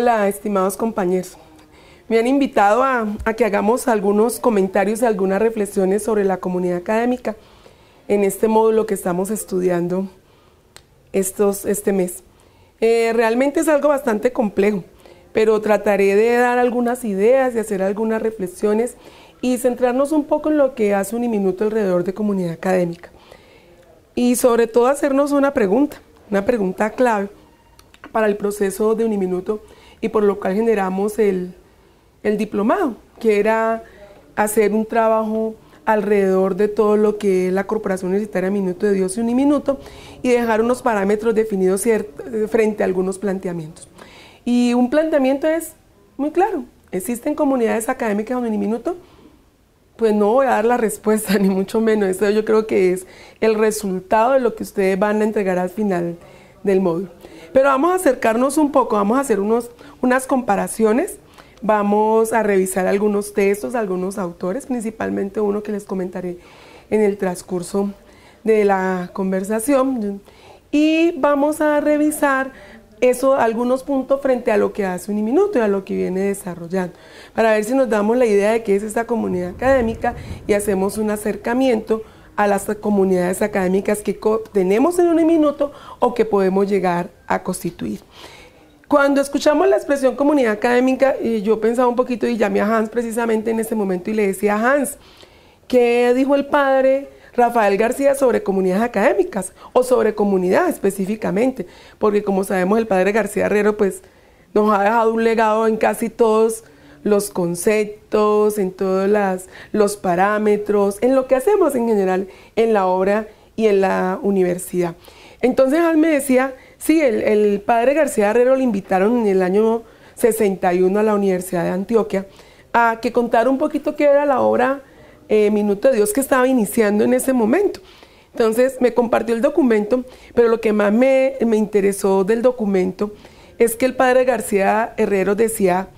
Hola, estimados compañeros. Me han invitado a, que hagamos algunos comentarios y algunas reflexiones sobre la comunidad académica en este módulo que estamos estudiando estos, este mes. Eh, realmente es algo bastante complejo, pero trataré de dar algunas ideas y hacer algunas reflexiones y centrarnos un poco en lo que hace un minuto alrededor de comunidad académica. Y sobre todo hacernos una pregunta, una pregunta clave para el proceso de Uniminuto y por lo cual generamos el, diplomado, que era hacer un trabajo alrededor de todo lo que es la Corporación Universitaria Minuto de Dios y Uniminuto y dejar unos parámetros definidos eh, frente a algunos planteamientos. Y un planteamiento es muy claro, existen comunidades académicas donde Uniminuto, pues no voy a dar la respuesta, ni mucho menos, eso yo creo que es el resultado de lo que ustedes van a entregar al final del módulo. Pero vamos a acercarnos un poco, vamos a hacer unos, unas comparaciones, vamos a revisar algunos textos, algunos autores, principalmente uno que les comentaré en el transcurso de la conversación. Y vamos a revisar eso, algunos puntos frente a lo que hace un minuto y a lo que viene desarrollando, para ver si nos damos la idea de qué es esta comunidad académica y hacemos un acercamiento a las comunidades académicas que tenemos en un minuto o que podemos llegar a constituir. Cuando escuchamos la expresión comunidad académica, eh, yo pensaba un poquito y llamé a Hans precisamente en ese momento y le decía a Hans, ¿qué dijo el padre Rafael García sobre comunidades académicas o sobre comunidad específicamente? Porque como sabemos el padre García Herrero pues nos ha dejado un legado en casi todos los conceptos, en todos los parámetros, en lo que hacemos en general en la obra y en la universidad. Entonces él me decía, sí, el, padre García Herrero le invitaron en el año 61 a la Universidad de Antioquia a que contara un poquito qué era la obra eh, Minuto de Dios que estaba iniciando en ese momento. Entonces me compartió el documento, pero lo que más me, me interesó del documento es que el padre García Herrero decía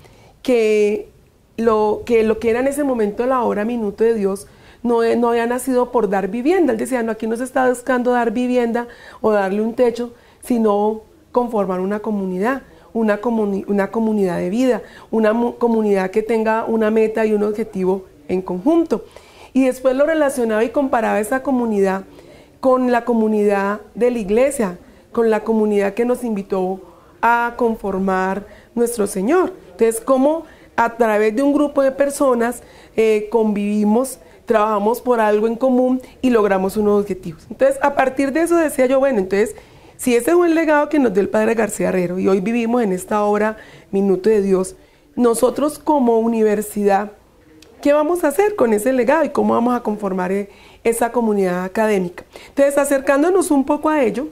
que lo que, lo que era en ese momento la hora, minuto de Dios, no, eh, no había nacido por dar vivienda. Él decía, no, aquí no se está buscando dar vivienda o darle un techo, sino conformar una comunidad, una, una comunidad de vida, una comunidad que tenga una meta y un objetivo en conjunto. Y después lo relacionaba y comparaba esa comunidad con la comunidad de la iglesia, con la comunidad que nos invitó a conformar nuestro Señor. Entonces, ¿cómo a través de un grupo de personas eh, convivimos, trabajamos por algo en común y logramos unos objetivos? Entonces, a partir de eso decía yo, bueno, entonces, si ese es el legado que nos dio el padre García Herrero y hoy vivimos en esta obra Minuto de Dios, nosotros como universidad, ¿qué vamos a hacer con ese legado y cómo vamos a conformar eh, esa comunidad académica? Entonces, acercándonos un poco a ello,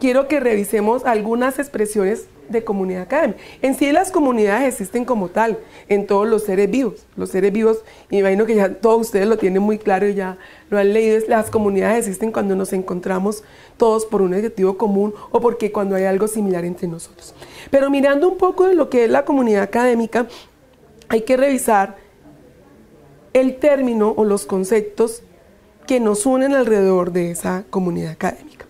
quiero que revisemos algunas expresiones de comunidad académica. En sí las comunidades existen como tal, en todos los seres vivos. Los seres vivos, me imagino que ya todos ustedes lo tienen muy claro ya lo han leído, las comunidades existen cuando nos encontramos todos por un objetivo común o porque cuando hay algo similar entre nosotros. Pero mirando un poco de lo que es la comunidad académica, hay que revisar el término o los conceptos que nos unen alrededor de esa comunidad académica.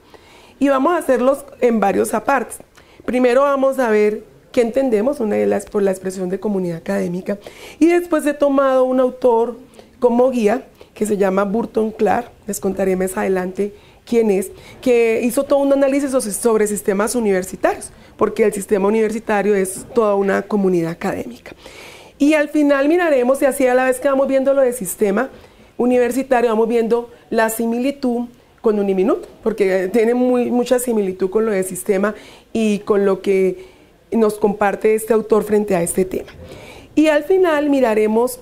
Y vamos a hacerlos en varios apartes primero vamos a ver qué entendemos una de las, por la expresión de comunidad académica y después he tomado un autor como guía que se llama Burton Clark, les contaré más adelante quién es, que hizo todo un análisis sobre sistemas universitarios, porque el sistema universitario es toda una comunidad académica. Y al final miraremos, y así a la vez que vamos viendo lo de sistema universitario, vamos viendo la similitud con minuto, porque tiene mucha similitud con lo del sistema y con lo que nos comparte este autor frente a este tema. Y al final miraremos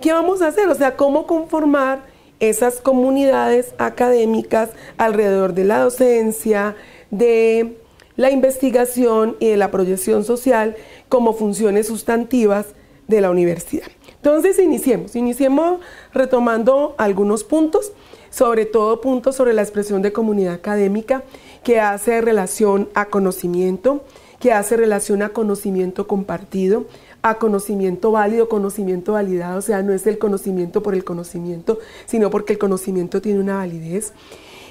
qué vamos a hacer, o sea, cómo conformar esas comunidades académicas alrededor de la docencia, de la investigación y de la proyección social como funciones sustantivas de la universidad. Entonces, iniciemos, iniciemos retomando algunos puntos sobre todo punto sobre la expresión de comunidad académica que hace relación a conocimiento, que hace relación a conocimiento compartido, a conocimiento válido, conocimiento validado, o sea, no es el conocimiento por el conocimiento, sino porque el conocimiento tiene una validez.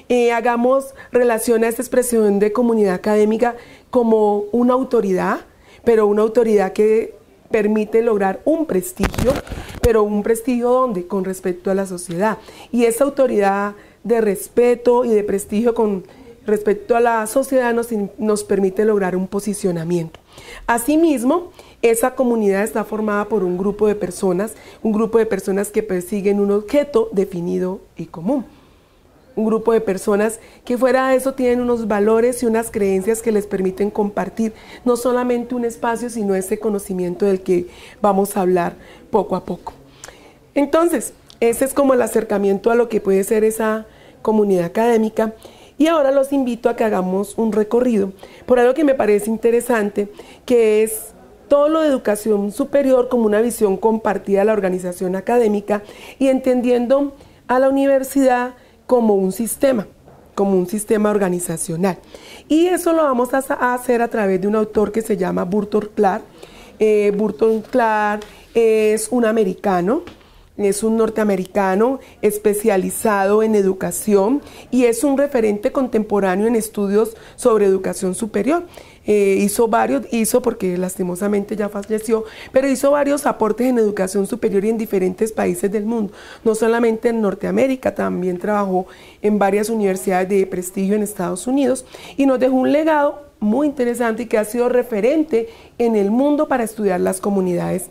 Eh, hagamos relación a esta expresión de comunidad académica como una autoridad, pero una autoridad que permite lograr un prestigio pero un prestigio donde con respecto a la sociedad. Y esa autoridad de respeto y de prestigio con respecto a la sociedad nos permite lograr un posicionamiento. Asimismo, esa comunidad está formada por un grupo de personas, un grupo de personas que persiguen un objeto definido y común un grupo de personas que fuera de eso tienen unos valores y unas creencias que les permiten compartir no solamente un espacio, sino ese conocimiento del que vamos a hablar poco a poco. Entonces, ese es como el acercamiento a lo que puede ser esa comunidad académica. Y ahora los invito a que hagamos un recorrido por algo que me parece interesante, que es todo lo de educación superior como una visión compartida de la organización académica y entendiendo a la universidad como un sistema, como un sistema organizacional. Y eso lo vamos a hacer a través de un autor que se llama Burton Clark. Eh, Burton Clark es un americano, es un norteamericano especializado en educación y es un referente contemporáneo en estudios sobre educación superior. Eh, hizo varios, hizo porque lastimosamente ya falleció, pero hizo varios aportes en educación superior y en diferentes países del mundo, no solamente en Norteamérica, también trabajó en varias universidades de prestigio en Estados Unidos y nos dejó un legado muy interesante y que ha sido referente en el mundo para estudiar las comunidades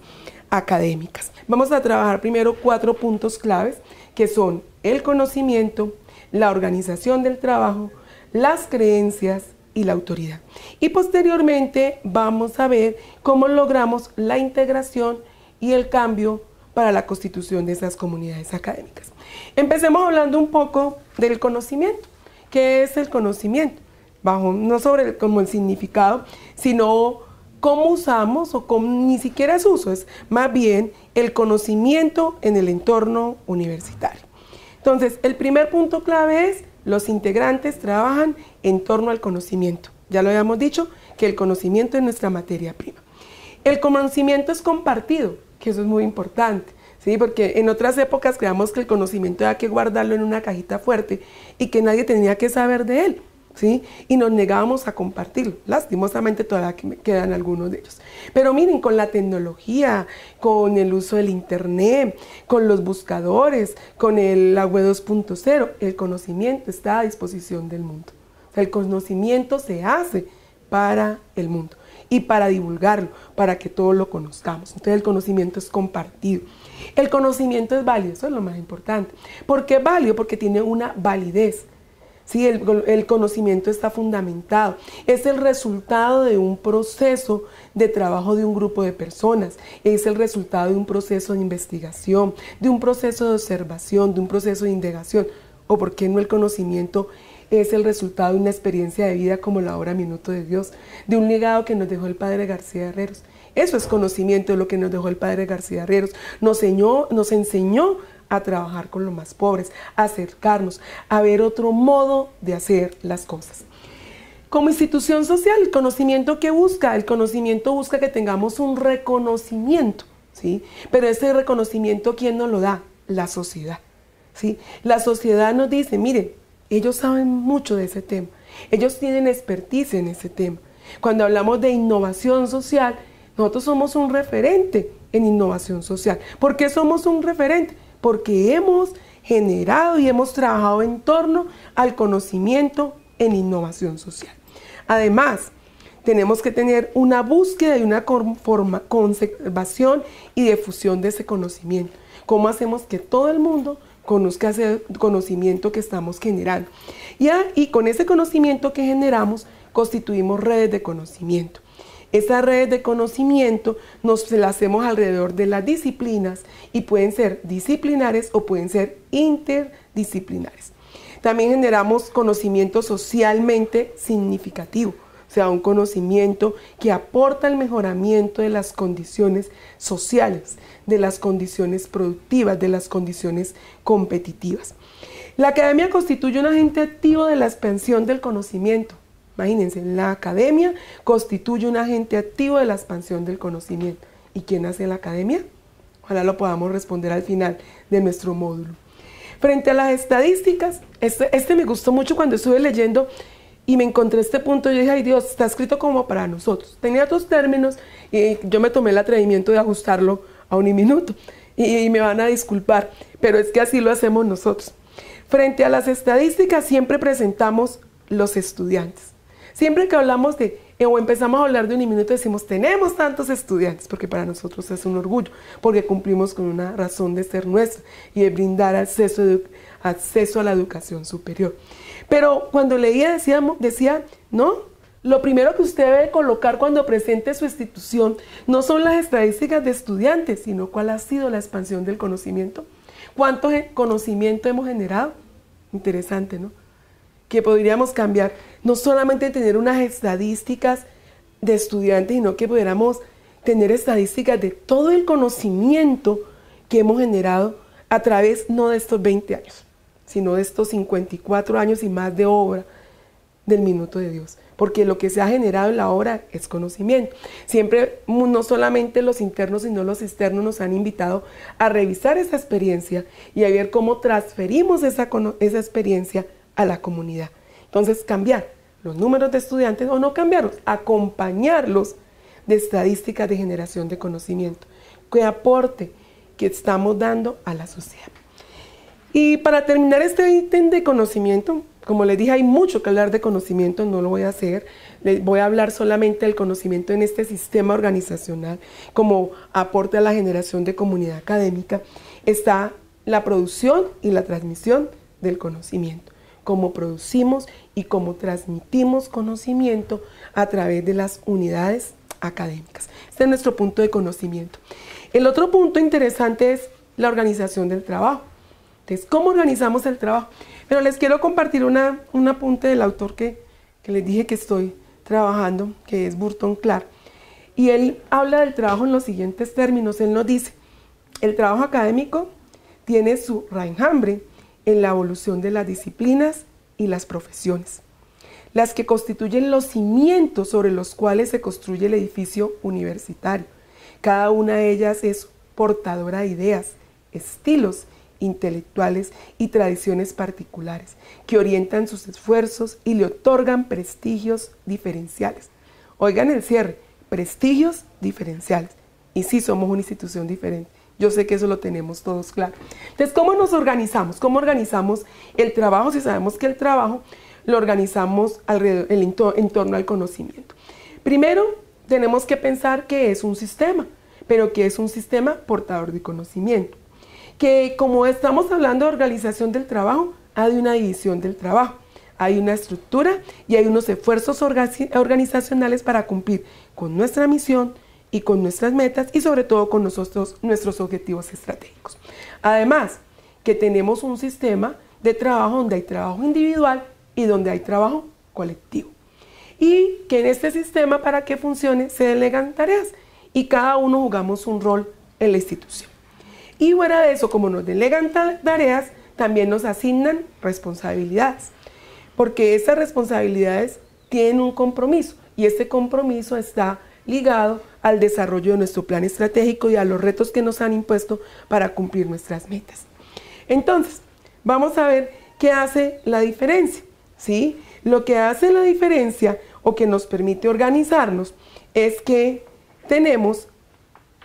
académicas. Vamos a trabajar primero cuatro puntos claves que son el conocimiento, la organización del trabajo, las creencias, y la autoridad. Y posteriormente vamos a ver cómo logramos la integración y el cambio para la constitución de esas comunidades académicas. Empecemos hablando un poco del conocimiento. ¿Qué es el conocimiento? Bajo, no sobre el, como el significado, sino cómo usamos o con ni siquiera es uso, más bien el conocimiento en el entorno universitario. Entonces, el primer punto clave es los integrantes trabajan en torno al conocimiento. Ya lo habíamos dicho, que el conocimiento es nuestra materia prima. El conocimiento es compartido, que eso es muy importante. ¿sí? Porque en otras épocas creamos que el conocimiento había que guardarlo en una cajita fuerte y que nadie tenía que saber de él. Y nos negábamos a compartirlo. Lastimosamente todavía quedan algunos de ellos. Pero miren, con la tecnología, con el uso del Internet, con los buscadores, con la web 2.0, el conocimiento está a disposición del mundo. O sea, el conocimiento se hace para el mundo y para divulgarlo, para que todos lo conozcamos. Entonces el conocimiento es compartido. El conocimiento es válido, eso es lo más importante. ¿Por qué válido? Porque tiene una validez ¿sí? El, conocimiento está fundamentado. Es el resultado de un proceso de trabajo de un grupo de personas. Es el resultado de un proceso de investigación, de un proceso de observación, de un proceso de indagación. O por qué no el conocimiento es el resultado de una experiencia de vida como la obra Minuto de Dios, de un legado que nos dejó el Padre García Herreros. Eso es conocimiento lo que nos dejó el Padre García Herreros. Nos enseñó, nos enseñó a trabajar con los más pobres, acercarnos, a ver otro modo de hacer las cosas. Como institución social, el conocimiento que busca, el conocimiento busca que tengamos un reconocimiento, ¿sí? Pero ese reconocimiento, ¿quién nos lo da? La sociedad, ¿sí? La sociedad nos dice, miren, ellos saben mucho de ese tema, ellos tienen expertise en ese tema. Cuando hablamos de innovación social, nosotros somos un referente en innovación social. ¿Por qué somos un referente? porque hemos generado y hemos trabajado en torno al conocimiento en innovación social. Además, tenemos que tener una búsqueda y una conservación y difusión de ese conocimiento. ¿Cómo hacemos que todo el mundo conozca ese conocimiento que estamos generando? y con ese conocimiento que generamos, constituimos redes de conocimiento. Esas redes de conocimiento nos las hacemos alrededor de las disciplinas y pueden ser disciplinares o pueden ser interdisciplinares. También generamos conocimiento socialmente significativo, o sea, un conocimiento que aporta el mejoramiento de las condiciones sociales, de las condiciones productivas, de las condiciones competitivas. La academia constituye un agente activo de la expansión del conocimiento Imagínense, la academia constituye un agente activo de la expansión del conocimiento. ¿Y quién hace la academia? Ojalá lo podamos responder al final de nuestro módulo. Frente a las estadísticas, este, este, me gustó mucho cuando estuve leyendo y me encontré este punto. Yo dije, ay Dios, está escrito como para nosotros. Tenía dos términos y yo me tomé el atrevimiento de ajustarlo a un minuto. y me van a disculpar, pero es que así lo hacemos nosotros. Frente a las estadísticas siempre presentamos los estudiantes. Siempre que hablamos de eh, o empezamos a hablar de un minuto decimos tenemos tantos estudiantes porque para nosotros es un orgullo porque cumplimos con una razón de ser nuestra y de brindar acceso, acceso a la educación superior pero cuando leía decíamos, decía no lo primero que usted debe colocar cuando presente su institución no son las estadísticas de estudiantes sino cuál ha sido la expansión del conocimiento cuánto conocimiento hemos generado interesante no que podríamos cambiar, no solamente tener unas estadísticas de estudiantes, sino que pudiéramos tener estadísticas de todo el conocimiento que hemos generado a través no de estos 20 años, sino de estos 54 años y más de obra del minuto de Dios. Porque lo que se ha generado en la obra es conocimiento. Siempre, no solamente los internos, sino los externos nos han invitado a revisar esa experiencia y a ver cómo transferimos esa, esa experiencia a la comunidad. Entonces, cambiar los números de estudiantes o no cambiarlos, acompañarlos de estadísticas de generación de conocimiento, que aporte que estamos dando a la sociedad. Y para terminar este ítem de conocimiento, como les dije, hay mucho que hablar de conocimiento, no lo voy a hacer, voy a hablar solamente del conocimiento en este sistema organizacional como aporte a la generación de comunidad académica, está la producción y la transmisión del conocimiento cómo producimos y cómo transmitimos conocimiento a través de las unidades académicas. Este es nuestro punto de conocimiento. El otro punto interesante es la organización del trabajo. Entonces, ¿cómo organizamos el trabajo? Pero les quiero compartir una, un apunte del autor que, que les dije que estoy trabajando, que es Burton Clark. Y él habla del trabajo en los siguientes términos. Él nos dice, el trabajo académico tiene su raigambre, en la evolución de las disciplinas y las profesiones, las que constituyen los cimientos sobre los cuales se construye el edificio universitario. Cada una de ellas es portadora de ideas, estilos intelectuales y tradiciones particulares que orientan sus esfuerzos y le otorgan prestigios diferenciales. Oigan el cierre, prestigios diferenciales. Y sí, somos una institución diferente. Yo sé que eso lo tenemos todos claro. Entonces, ¿cómo nos organizamos? ¿Cómo organizamos el trabajo? Si sabemos que el trabajo lo organizamos alrededor, en torno al conocimiento. Primero, tenemos que pensar que es un sistema, pero que es un sistema portador de conocimiento. Que como estamos hablando de organización del trabajo, hay una división del trabajo, hay una estructura y hay unos esfuerzos organizacionales para cumplir con nuestra misión, y con nuestras metas y sobre todo con nosotros, nuestros objetivos estratégicos. Además, que tenemos un sistema de trabajo donde hay trabajo individual y donde hay trabajo colectivo. Y que en este sistema, para que funcione, se delegan tareas y cada uno jugamos un rol en la institución. Y fuera de eso, como nos delegan tareas, también nos asignan responsabilidades, porque esas responsabilidades tienen un compromiso y este compromiso está ligado al desarrollo de nuestro plan estratégico y a los retos que nos han impuesto para cumplir nuestras metas. Entonces, vamos a ver qué hace la diferencia. ¿sí? Lo que hace la diferencia o que nos permite organizarnos es que tenemos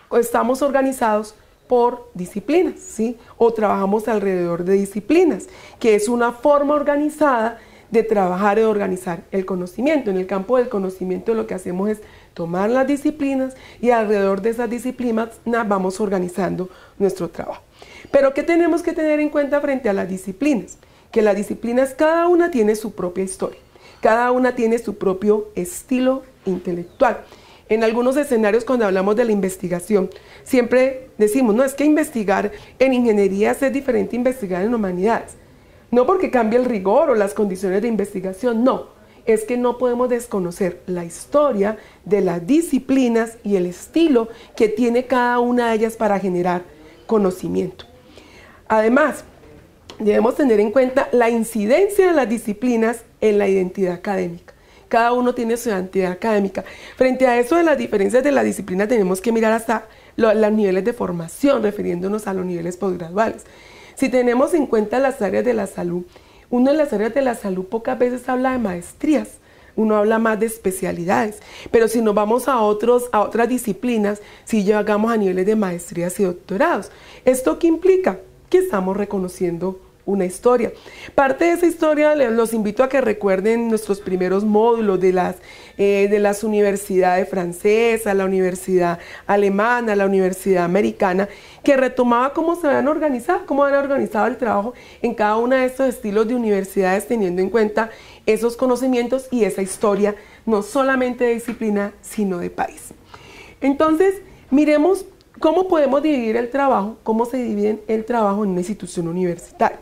o estamos organizados por disciplinas, ¿sí? O trabajamos alrededor de disciplinas, que es una forma organizada de trabajar y de organizar el conocimiento. En el campo del conocimiento lo que hacemos es tomar las disciplinas y alrededor de esas disciplinas vamos organizando nuestro trabajo. Pero ¿qué tenemos que tener en cuenta frente a las disciplinas? Que las disciplinas cada una tiene su propia historia, cada una tiene su propio estilo intelectual. En algunos escenarios cuando hablamos de la investigación, siempre decimos, no, es que investigar en ingeniería es diferente a investigar en humanidades. No porque cambie el rigor o las condiciones de investigación, no es que no podemos desconocer la historia de las disciplinas y el estilo que tiene cada una de ellas para generar conocimiento. Además, debemos tener en cuenta la incidencia de las disciplinas en la identidad académica. Cada uno tiene su identidad académica. Frente a eso de las diferencias de las disciplinas tenemos que mirar hasta los, niveles de formación, refiriéndonos a los niveles posgraduales. Si tenemos en cuenta las áreas de la salud, uno en las áreas de la salud pocas veces habla de maestrías, uno habla más de especialidades, pero si nos vamos a, otros, a otras disciplinas, si llegamos a niveles de maestrías y doctorados. ¿Esto qué implica? Que estamos reconociendo una historia. Parte de esa historia los invito a que recuerden nuestros primeros módulos de las, eh, de las universidades francesas, la universidad alemana, la universidad americana, que retomaba cómo se habían organizado, cómo han organizado el trabajo en cada uno de estos estilos de universidades, teniendo en cuenta esos conocimientos y esa historia, no solamente de disciplina, sino de país. Entonces, miremos cómo podemos dividir el trabajo, cómo se divide el trabajo en una institución universitaria.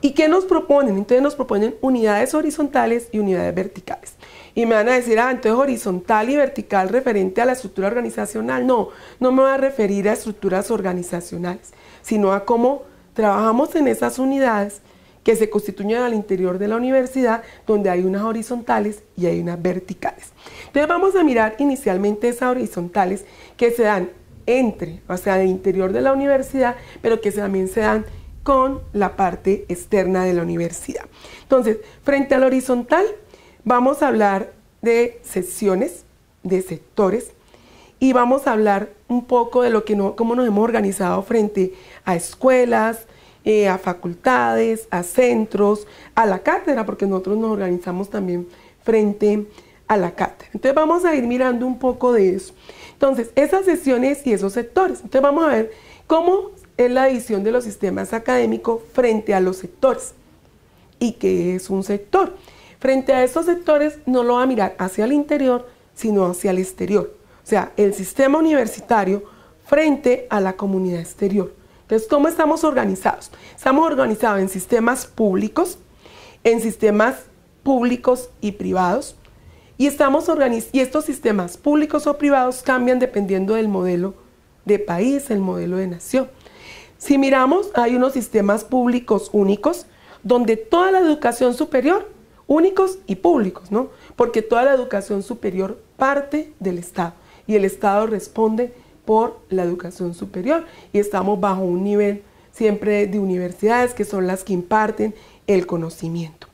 ¿Y qué nos proponen? Entonces nos proponen unidades horizontales y unidades verticales. Y me van a decir, ah, entonces horizontal y vertical referente a la estructura organizacional. No, no me voy a referir a estructuras organizacionales, sino a cómo trabajamos en esas unidades que se constituyen al interior de la universidad, donde hay unas horizontales y hay unas verticales. Entonces vamos a mirar inicialmente esas horizontales que se dan entre, o sea, al interior de la universidad, pero que también se dan con la parte externa de la universidad. Entonces, frente al horizontal, vamos a hablar de sesiones de sectores, y vamos a hablar un poco de lo que no, cómo nos hemos organizado frente a escuelas, eh, a facultades, a centros, a la cátedra, porque nosotros nos organizamos también frente a la cátedra. Entonces vamos a ir mirando un poco de eso. Entonces, esas sesiones y esos sectores. Entonces vamos a ver cómo es la edición de los sistemas académicos frente a los sectores. ¿Y qué es un sector? Frente a esos sectores no lo va a mirar hacia el interior, sino hacia el exterior. O sea, el sistema universitario frente a la comunidad exterior. Entonces, ¿cómo estamos organizados? Estamos organizados en sistemas públicos, en sistemas públicos y privados, y, estamos y estos sistemas públicos o privados cambian dependiendo del modelo de país, el modelo de nación. Si miramos, hay unos sistemas públicos únicos donde toda la educación superior, únicos y públicos, ¿no? Porque toda la educación superior parte del Estado y el Estado responde por la educación superior y estamos bajo un nivel siempre de universidades que son las que imparten el conocimiento.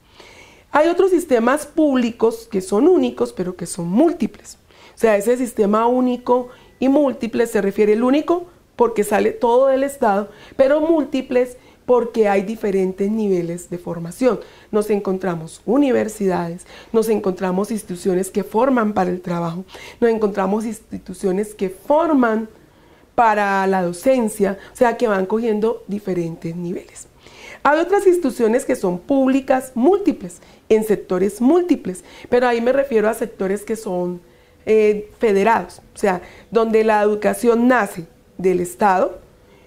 Hay otros sistemas públicos que son únicos pero que son múltiples. O sea, ese sistema único y múltiple se refiere al único porque sale todo del Estado, pero múltiples porque hay diferentes niveles de formación. Nos encontramos universidades, nos encontramos instituciones que forman para el trabajo, nos encontramos instituciones que forman para la docencia, o sea que van cogiendo diferentes niveles. Hay otras instituciones que son públicas múltiples, en sectores múltiples, pero ahí me refiero a sectores que son eh, federados, o sea, donde la educación nace del Estado,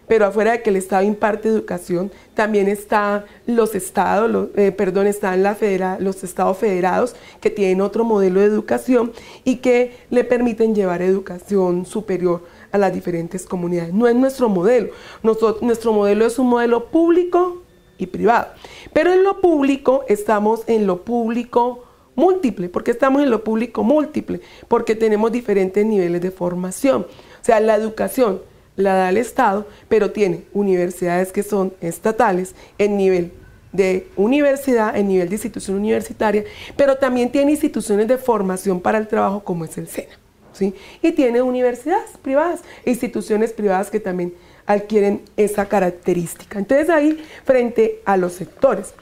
pero afuera de que el Estado imparte educación, también están los estados, los, eh, perdón, están la los estados federados que tienen otro modelo de educación y que le permiten llevar educación superior a las diferentes comunidades. No es nuestro modelo, nuestro modelo es un modelo público y privado, pero en lo público estamos en lo público múltiple, porque estamos en lo público múltiple, porque tenemos diferentes niveles de formación, o sea, la educación la da el Estado, pero tiene universidades que son estatales en nivel de universidad, en nivel de institución universitaria, pero también tiene instituciones de formación para el trabajo como es el SENA. ¿sí? Y tiene universidades privadas, instituciones privadas que también adquieren esa característica. Entonces ahí frente a los sectores.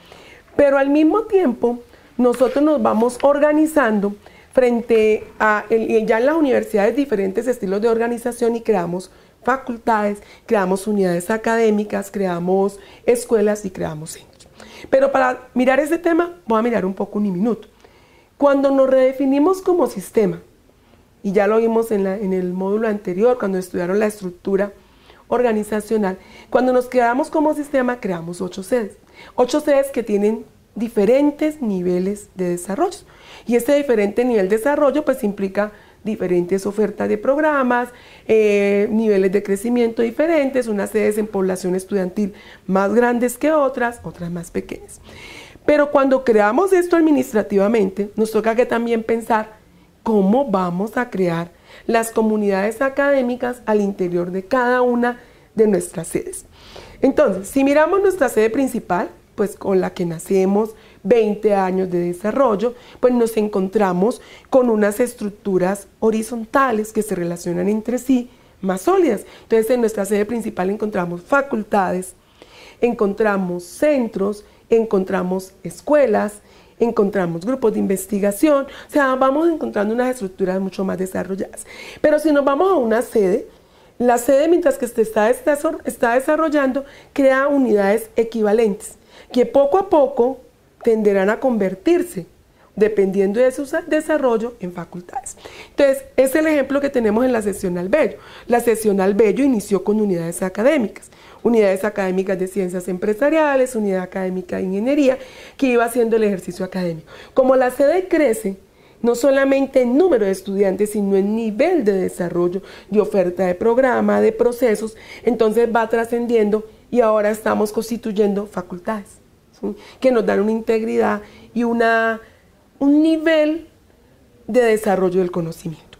Pero al mismo tiempo, nosotros nos vamos organizando frente a, ya en las universidades, diferentes estilos de organización y creamos facultades, creamos unidades académicas, creamos escuelas y creamos centros. Pero para mirar ese tema, voy a mirar un poco un minuto. Cuando nos redefinimos como sistema, y ya lo vimos en, el módulo anterior, cuando estudiaron la estructura organizacional, cuando nos creamos como sistema, creamos ocho sedes. Ocho sedes que tienen diferentes niveles de desarrollo. Y este diferente nivel de desarrollo pues implica diferentes ofertas de programas, eh, niveles de crecimiento diferentes, unas sedes en población estudiantil más grandes que otras, otras más pequeñas. Pero cuando creamos esto administrativamente, nos toca que también pensar cómo vamos a crear las comunidades académicas al interior de cada una de nuestras sedes. Entonces, si miramos nuestra sede principal, pues con la que nacemos, 20 años de desarrollo, pues nos encontramos con unas estructuras horizontales que se relacionan entre sí más sólidas. Entonces en nuestra sede principal encontramos facultades, encontramos centros, encontramos escuelas, encontramos grupos de investigación, o sea, vamos encontrando unas estructuras mucho más desarrolladas. Pero si nos vamos a una sede, la sede mientras que se está, está desarrollando crea unidades equivalentes que poco a poco tenderán a convertirse, dependiendo de su desarrollo, en facultades. Entonces, es el ejemplo que tenemos en la sesión Albello. La sesión Albello inició con unidades académicas unidades académicas de ciencias empresariales, unidad académica de ingeniería, que iba haciendo el ejercicio académico. Como la sede crece, no solamente en número de estudiantes, sino en nivel de desarrollo, de oferta de programa, de procesos, entonces va trascendiendo y ahora estamos constituyendo facultades que nos dan una integridad y un nivel de desarrollo del conocimiento.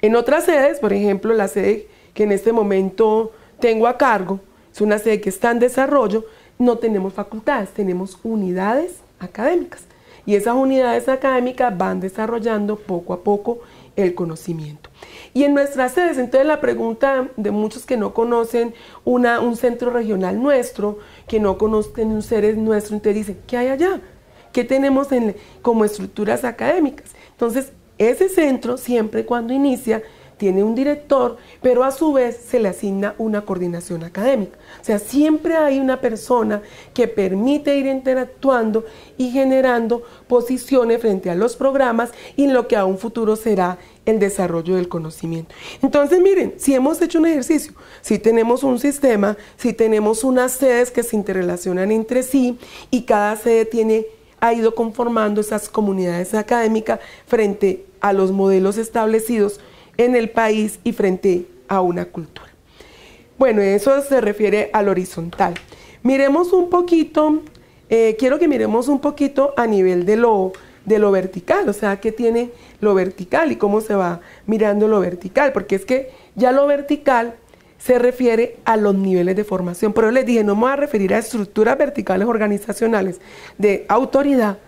En otras sedes, por ejemplo, la sede que en este momento tengo a cargo, es una sede que está en desarrollo, no tenemos facultades, tenemos unidades académicas. Y esas unidades académicas van desarrollando poco a poco el conocimiento. Y en nuestras sedes, entonces la pregunta de muchos que no conocen un centro regional nuestro, que no conocen seres nuestros, te dicen, ¿qué hay allá? ¿Qué tenemos como estructuras académicas? Entonces, ese centro, siempre cuando inicia, tiene un director, pero a su vez se le asigna una coordinación académica. O sea, siempre hay una persona que permite ir interactuando y generando posiciones frente a los programas y en lo que a un futuro será el desarrollo del conocimiento. Entonces, miren, si hemos hecho un ejercicio, si tenemos un sistema, si tenemos unas sedes que se interrelacionan entre sí y cada sede tiene ha ido conformando esas comunidades académicas frente a los modelos establecidos en el país y frente a una cultura. Bueno, eso se refiere al horizontal. Miremos un poquito, eh, quiero que miremos un poquito a nivel de lo, de lo vertical, o sea, qué tiene lo vertical y cómo se va mirando lo vertical, porque es que ya lo vertical se refiere a los niveles de formación. Pero les dije, no me voy a referir a estructuras verticales organizacionales de autoridad,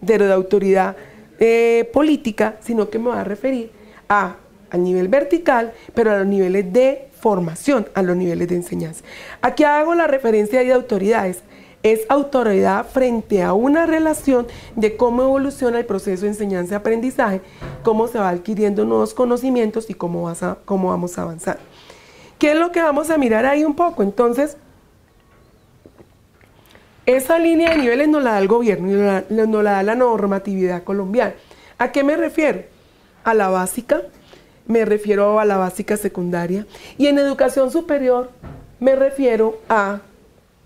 de, de autoridad eh, política, sino que me va a referir a a nivel vertical, pero a los niveles de formación, a los niveles de enseñanza. Aquí hago la referencia de autoridades es autoridad frente a una relación de cómo evoluciona el proceso de enseñanza-aprendizaje, cómo se va adquiriendo nuevos conocimientos y cómo, vas a, cómo vamos a avanzar. ¿Qué es lo que vamos a mirar ahí un poco? Entonces, esa línea de niveles nos la da el gobierno, y nos la da la normatividad colombiana. ¿A qué me refiero? A la básica, me refiero a la básica secundaria, y en educación superior me refiero a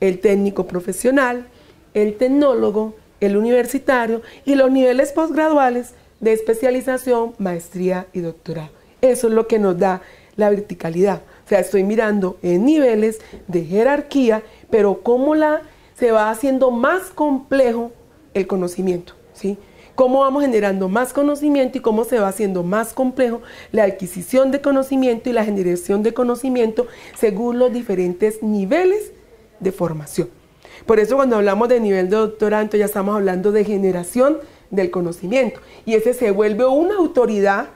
el técnico profesional, el tecnólogo, el universitario y los niveles posgraduales de especialización, maestría y doctorado. Eso es lo que nos da la verticalidad. O sea, estoy mirando en niveles de jerarquía, pero cómo la, se va haciendo más complejo el conocimiento, ¿sí? cómo vamos generando más conocimiento y cómo se va haciendo más complejo la adquisición de conocimiento y la generación de conocimiento según los diferentes niveles de formación. Por eso cuando hablamos de nivel de doctorando ya estamos hablando de generación del conocimiento y ese se vuelve una autoridad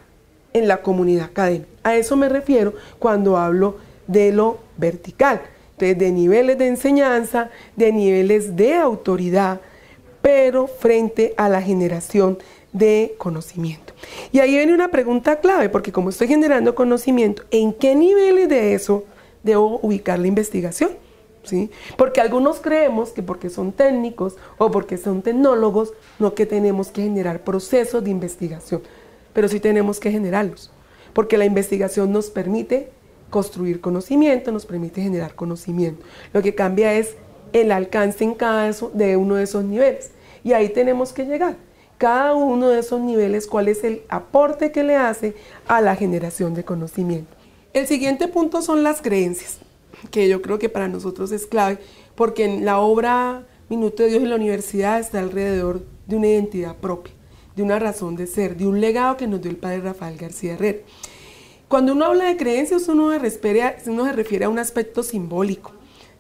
en la comunidad académica. A eso me refiero cuando hablo de lo vertical, de niveles de enseñanza, de niveles de autoridad, pero frente a la generación de conocimiento. Y ahí viene una pregunta clave, porque como estoy generando conocimiento, ¿en qué niveles de eso debo ubicar la investigación? ¿Sí? Porque algunos creemos que porque son técnicos o porque son tecnólogos, no que tenemos que generar procesos de investigación, pero sí tenemos que generarlos, porque la investigación nos permite construir conocimiento, nos permite generar conocimiento. Lo que cambia es el alcance en cada de uno de esos niveles. Y ahí tenemos que llegar. Cada uno de esos niveles, cuál es el aporte que le hace a la generación de conocimiento. El siguiente punto son las creencias, que yo creo que para nosotros es clave, porque en la obra Minuto de Dios y la Universidad está alrededor de una identidad propia, de una razón de ser, de un legado que nos dio el padre Rafael García Herrera. Cuando uno habla de creencias, uno se refiere uno se refiere a un aspecto simbólico,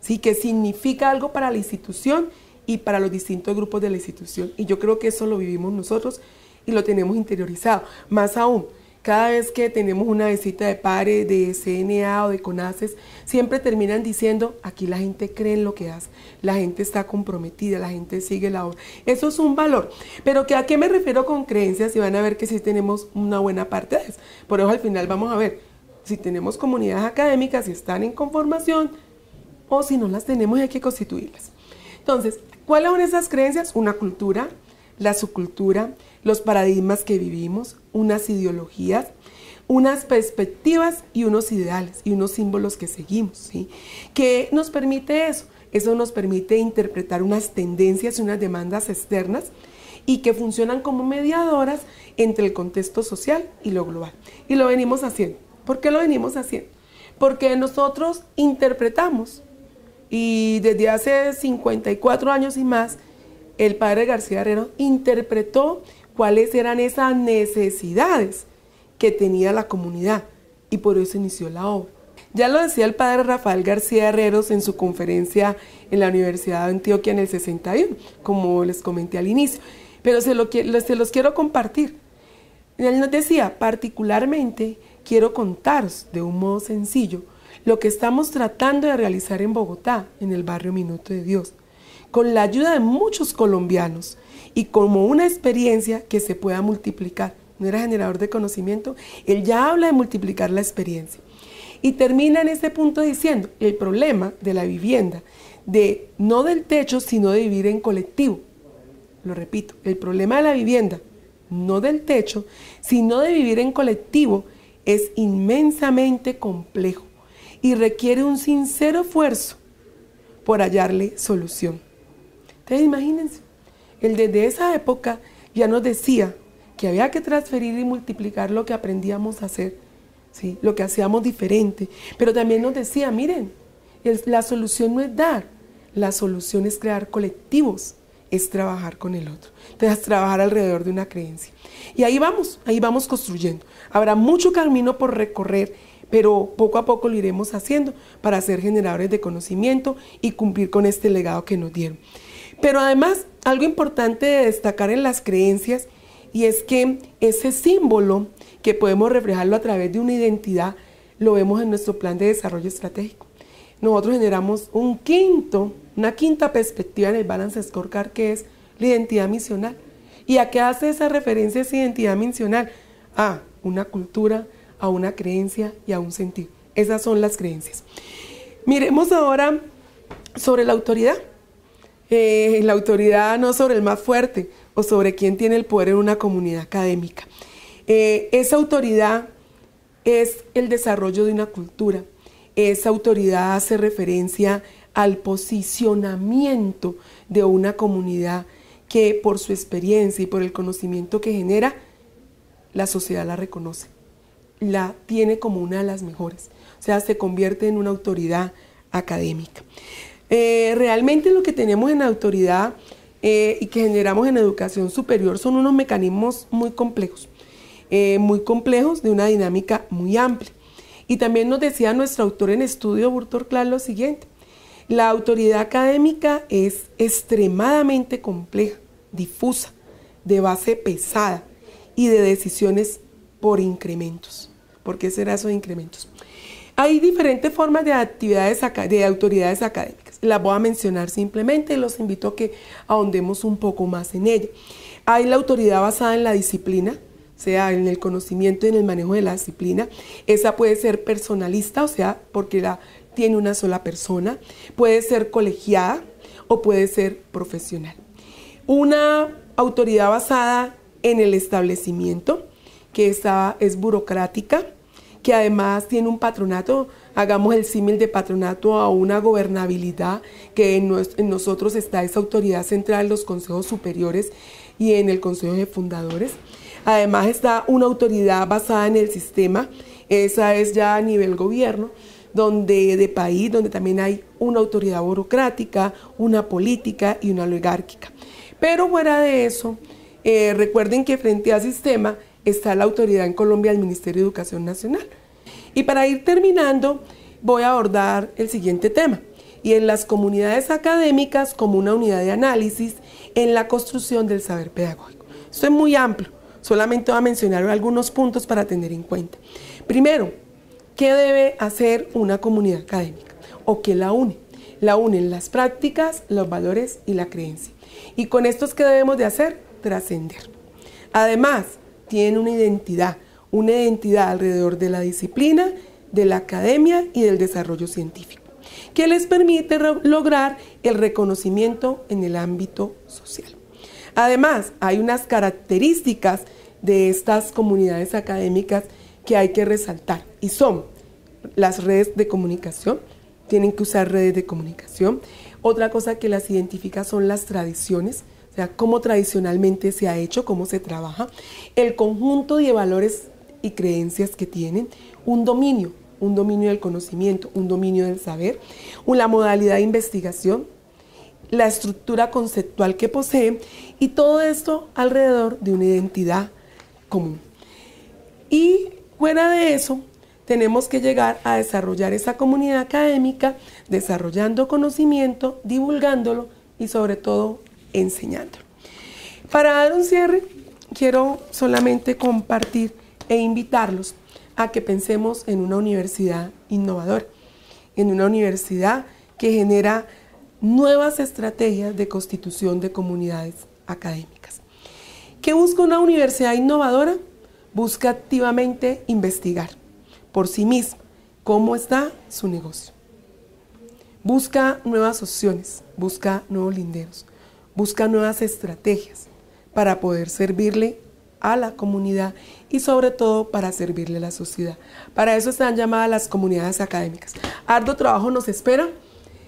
¿sí? que significa algo para la institución y para los distintos grupos de la institución. Y yo creo que eso lo vivimos nosotros y lo tenemos interiorizado. Más aún, cada vez que tenemos una visita de pares, de CNA o de CONACES, siempre terminan diciendo, aquí la gente cree en lo que hace, la gente está comprometida, la gente sigue la obra. Eso es un valor. Pero que, ¿a qué me refiero con creencias? Y van a ver que sí tenemos una buena parte de eso. Por eso al final vamos a ver, si tenemos comunidades académicas, si están en conformación, o si no las tenemos hay que constituirlas. Entonces, ¿cuáles son esas creencias? Una cultura, la subcultura, los paradigmas que vivimos, unas ideologías, unas perspectivas y unos ideales y unos símbolos que seguimos, ¿sí? ¿Qué nos permite eso? Eso nos permite interpretar unas tendencias y unas demandas externas y que funcionan como mediadoras entre el contexto social y lo global. Y lo venimos haciendo. ¿Por qué lo venimos haciendo? Porque nosotros interpretamos y desde hace 54 años y más, el padre García Herrero interpretó cuáles eran esas necesidades que tenía la comunidad y por eso inició la obra. Ya lo decía el padre Rafael García Herreros en su conferencia en la Universidad de Antioquia en el 61, como les comenté al inicio, pero se, se los quiero compartir. Él nos decía, particularmente quiero contaros de un modo sencillo lo que estamos tratando de realizar en Bogotá, en el barrio Minuto de Dios, con la ayuda de muchos colombianos y como una experiencia que se pueda multiplicar. No era generador de conocimiento, él ya habla de multiplicar la experiencia. Y termina en este punto diciendo, el problema de la vivienda, de no del techo, sino de vivir en colectivo. Lo repito, el problema de la vivienda, no del techo, sino de vivir en colectivo, es inmensamente complejo y requiere un sincero esfuerzo por hallarle solución. Entonces imagínense, el desde esa época ya nos decía que había que transferir y multiplicar lo que aprendíamos a hacer, ¿sí? lo que hacíamos diferente, pero también nos decía, miren, la solución no es dar, la solución es crear colectivos, es trabajar con el otro, entonces trabajar alrededor de una creencia. Y ahí vamos, ahí vamos construyendo. Habrá mucho camino por recorrer pero poco a poco lo iremos haciendo para ser generadores de conocimiento y cumplir con este legado que nos dieron. Pero además, algo importante de destacar en las creencias y es que ese símbolo que podemos reflejarlo a través de una identidad lo vemos en nuestro plan de desarrollo estratégico. Nosotros generamos un quinto, una quinta perspectiva en el Balance Scorecard que es la identidad misional. ¿Y a qué hace esa referencia esa identidad misional? A una cultura, a una creencia y a un sentido. Esas son las creencias. Miremos ahora sobre la autoridad. Eh, la autoridad no sobre el más fuerte o sobre quién tiene el poder en una comunidad académica. Eh, esa autoridad es el desarrollo de una cultura. Esa autoridad hace referencia al posicionamiento de una comunidad que por su experiencia y por el conocimiento que genera, la sociedad la reconoce la tiene como una de las mejores. O sea, se convierte en una autoridad académica. Eh, realmente lo que tenemos en autoridad eh, y que generamos en educación superior son unos mecanismos muy complejos, eh, muy complejos de una dinámica muy amplia. Y también nos decía nuestro autor en estudio, Burtor Clar, lo siguiente. La autoridad académica es extremadamente compleja, difusa, de base pesada y de decisiones por incrementos. porque será esos incrementos? Hay diferentes formas de actividades de autoridades académicas. Las voy a mencionar simplemente y los invito a que ahondemos un poco más en ella. Hay la autoridad basada en la disciplina, o sea, en el conocimiento y en el manejo de la disciplina. Esa puede ser personalista, o sea, porque la tiene una sola persona. Puede ser colegiada o puede ser profesional. Una autoridad basada en el establecimiento, que está, es burocrática, que además tiene un patronato, hagamos el símil de patronato a una gobernabilidad, que en, nosotros está esa autoridad central, los consejos superiores y en el consejo de fundadores. Además está una autoridad basada en el sistema, esa es ya a nivel gobierno, donde de país, donde también hay una autoridad burocrática, una política y una oligárquica. Pero fuera de eso, eh, recuerden que frente al sistema está la autoridad en Colombia el Ministerio de Educación Nacional. Y para ir terminando, voy a abordar el siguiente tema. Y en las comunidades académicas como una unidad de análisis en la construcción del saber pedagógico. Esto es muy amplio, solamente voy a mencionar algunos puntos para tener en cuenta. Primero, ¿qué debe hacer una comunidad académica? ¿O qué la une? La unen las prácticas, los valores y la creencia. Y con estos, ¿qué debemos de hacer? Trascender. Además, tienen una identidad, una identidad alrededor de la disciplina, de la academia y del desarrollo científico, que les permite lograr el reconocimiento en el ámbito social. Además, hay unas características de estas comunidades académicas que hay que resaltar y son las redes de comunicación, tienen que usar redes de comunicación. Otra cosa que las identifica son las tradiciones, o sea, cómo tradicionalmente se ha hecho, cómo se trabaja, el conjunto de valores y creencias que tienen, un dominio, un dominio del conocimiento, un dominio del saber, una modalidad de investigación, la estructura conceptual que posee y todo esto alrededor de una identidad común. Y fuera de eso, tenemos que llegar a desarrollar esa comunidad académica, desarrollando conocimiento, divulgándolo y sobre todo enseñando. Para dar un cierre, quiero solamente compartir e invitarlos a que pensemos en una universidad innovadora, en una universidad que genera nuevas estrategias de constitución de comunidades académicas. ¿Qué busca una universidad innovadora? Busca activamente investigar por sí misma cómo está su negocio. Busca nuevas opciones, busca nuevos linderos, busca nuevas estrategias para poder servirle a la comunidad y sobre todo para servirle a la sociedad. Para eso están llamadas las comunidades académicas. Ardo trabajo nos espera.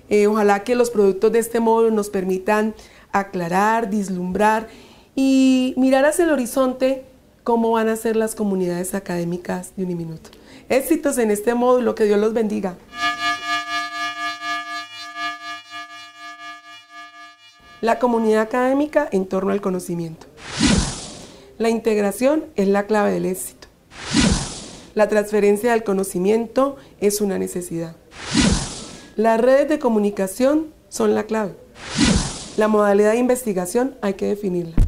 Eh, ojalá que los productos de este módulo nos permitan aclarar, dislumbrar y mirar hacia el horizonte cómo van a ser las comunidades académicas de un minuto. Éxitos en este módulo, que Dios los bendiga. la comunidad académica en torno al conocimiento. La integración es la clave del éxito. La transferencia del conocimiento es una necesidad. Las redes de comunicación son la clave. La modalidad de investigación hay que definirla.